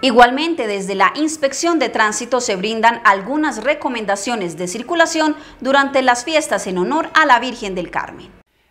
Igualmente, desde la Inspección de Tránsito se brindan algunas recomendaciones de circulación durante las fiestas en honor a la Virgen del Carmen.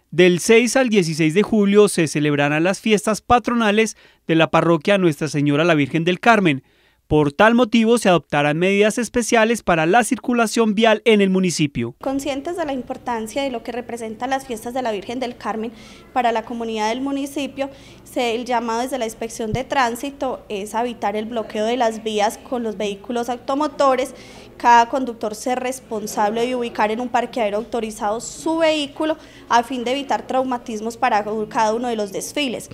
Del 6 al 16 de julio se celebrarán las fiestas patronales de la parroquia Nuestra Señora la Virgen del Carmen, por tal motivo, se adoptarán medidas especiales para la circulación vial en el municipio. Conscientes de la importancia de lo que representan las fiestas de la Virgen del Carmen para la comunidad del municipio, el llamado desde la Inspección de Tránsito es evitar el bloqueo de las vías con los vehículos automotores, cada conductor ser responsable de ubicar en un parqueadero autorizado su vehículo a fin de evitar traumatismos para cada uno de los desfiles.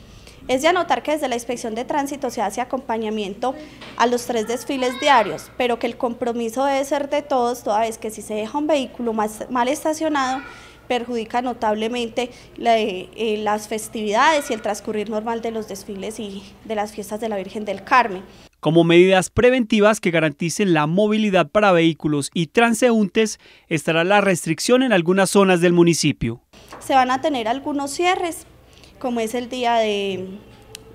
Es de anotar que desde la Inspección de Tránsito se hace acompañamiento a los tres desfiles diarios, pero que el compromiso debe ser de todos, toda vez que si se deja un vehículo mal estacionado, perjudica notablemente eh, eh, las festividades y el transcurrir normal de los desfiles y de las fiestas de la Virgen del Carmen. Como medidas preventivas que garanticen la movilidad para vehículos y transeúntes, estará la restricción en algunas zonas del municipio. Se van a tener algunos cierres, como es el día de,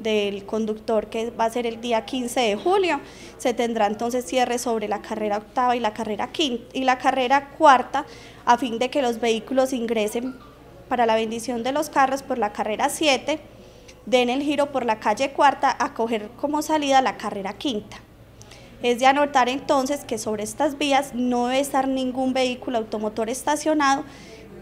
del conductor que va a ser el día 15 de julio, se tendrá entonces cierre sobre la carrera octava y la carrera quinta y la carrera cuarta a fin de que los vehículos ingresen para la bendición de los carros por la carrera 7, den el giro por la calle cuarta a coger como salida la carrera quinta. Es de anotar entonces que sobre estas vías no debe estar ningún vehículo automotor estacionado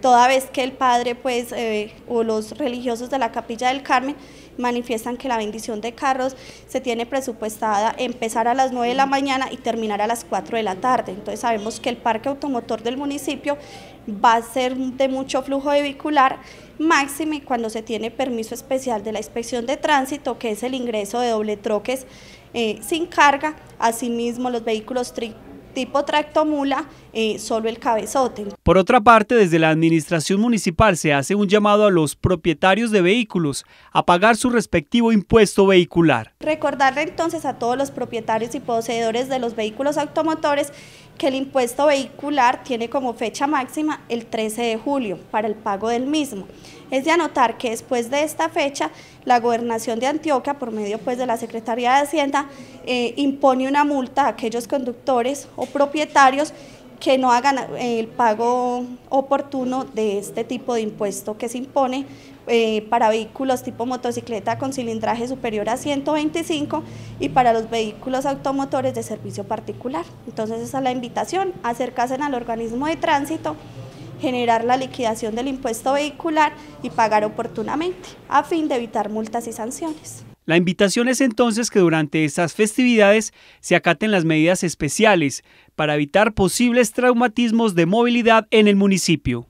toda vez que el padre pues, eh, o los religiosos de la capilla del Carmen manifiestan que la bendición de carros se tiene presupuestada empezar a las 9 de la mañana y terminar a las 4 de la tarde. Entonces sabemos que el parque automotor del municipio va a ser de mucho flujo vehicular y cuando se tiene permiso especial de la inspección de tránsito, que es el ingreso de doble troques eh, sin carga, asimismo los vehículos tri tipo tractomula, eh, solo el cabezote. Por otra parte, desde la administración municipal se hace un llamado a los propietarios de vehículos a pagar su respectivo impuesto vehicular. Recordarle entonces a todos los propietarios y poseedores de los vehículos automotores que el impuesto vehicular tiene como fecha máxima el 13 de julio para el pago del mismo. Es de anotar que después de esta fecha, la Gobernación de Antioquia, por medio pues, de la Secretaría de Hacienda, eh, impone una multa a aquellos conductores o propietarios que no hagan eh, el pago oportuno de este tipo de impuesto que se impone eh, para vehículos tipo motocicleta con cilindraje superior a 125 y para los vehículos automotores de servicio particular. Entonces esa es la invitación, acercarse al organismo de tránsito, generar la liquidación del impuesto vehicular y pagar oportunamente a fin de evitar multas y sanciones. La invitación es entonces que durante estas festividades se acaten las medidas especiales para evitar posibles traumatismos de movilidad en el municipio.